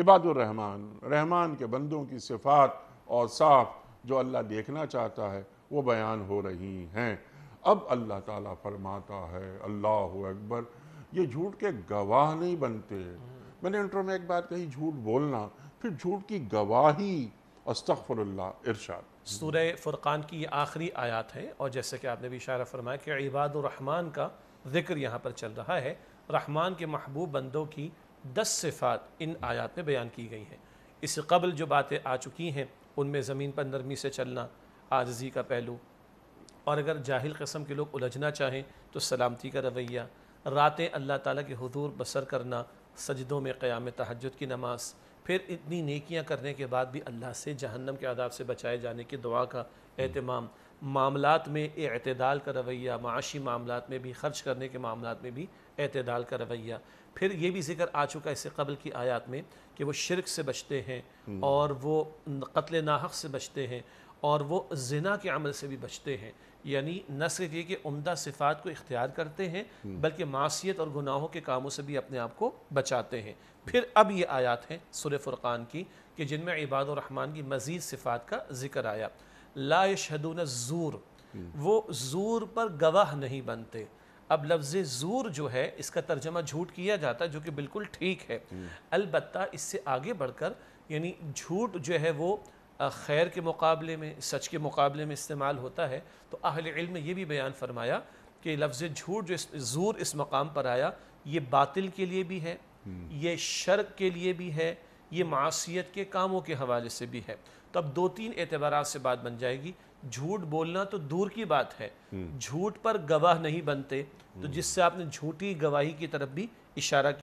इबादुररहमान रहमान के बंदों की सिफात और साफ जो अल्लाह देखना चाहता है वो बयान हो रही हैं अब अल्लाह ताला फरमाता है अल्लाह अकबर ये झूठ के गवाह नहीं बनते मैंने इंट्रो में एक बात कही झूठ बोलना फिर झूठ की गवाही अस्तफ़रल्ला इरशाद सूर्य फुरक़ान की ये आखिरी आयत है और जैसे कि आपने भी इशारा फरमाया कि इबादुररहमान का जिक्र यहाँ पर चल रहा है रहमान के महबूब बंदों की दस सिफ़ात इन आयात में बयान की गई हैं इससे कबल जो बातें आ चुकी हैं उनमें ज़मीन पर नरमी से चलना आजजी का पहलू और अगर जाहिल कस्म के लोग उलझना चाहें तो सलामती का रवैया रातें अल्लाह ताला के हजूर बसर करना सजदों में क़याम तहजद की नमाज़ फिर इतनी नेकियां करने के बाद भी अल्लाह से जहन्नम के आदाब से बचाए जाने की दुआ का अहतमाम मामला में अतदाल का रवैया माशी मामला में भी खर्च करने के मामला में भी अतदाल का रवैया फिर ये भी जिक्र आ चुका है इससे कबल की आयात में कि वो शिरक से बचते हैं हम्म। और वो कत्ल नाहक से बचते हैं और वो जिना के अमल से भी बचते हैं यानी सिर्फ ये कि उमदा सिफात को इख्तियार करते हैं हम्म। बल्कि मासीत और गुनाहों के कामों से भी अपने आप को बचाते हैं फिर अब ये आयात हैं सुर फुरक़ान की कि जिनमें इबाद रहमान की मज़ीद सिफात का जिक्र आया ला यशहदून ज़ूर हम्म। वो ज़ूर पर गवाह नहीं बनते अब लफ्ज़ ज़ूर जो है इसका तर्जमा झूठ किया जाता है जो कि बिल्कुल ठीक है हम्म। अलबत् इससे आगे बढ़कर यानी झूठ जो है वो खैर के मुकाबले में सच के मुकाबले में इस्तेमाल होता है तो अहल इल्म ने यह भी बयान फरमाया कि लफ्ज़ झूठ जो ज़ूर इस मकाम पर आया ये बातिल के लिए भी है हम्म। ये शर्क के लिए भी है ये मासीत के कामों के हवाले से भी है तो अब दो तीन एतबार से बात बन जाएगी झूठ बोलना तो दूर की बात है हम्म। झूठ पर गवाह नहीं बनते तो हम्म। जिससे आपने झूठी गवाही की तरफ भी इशारा किया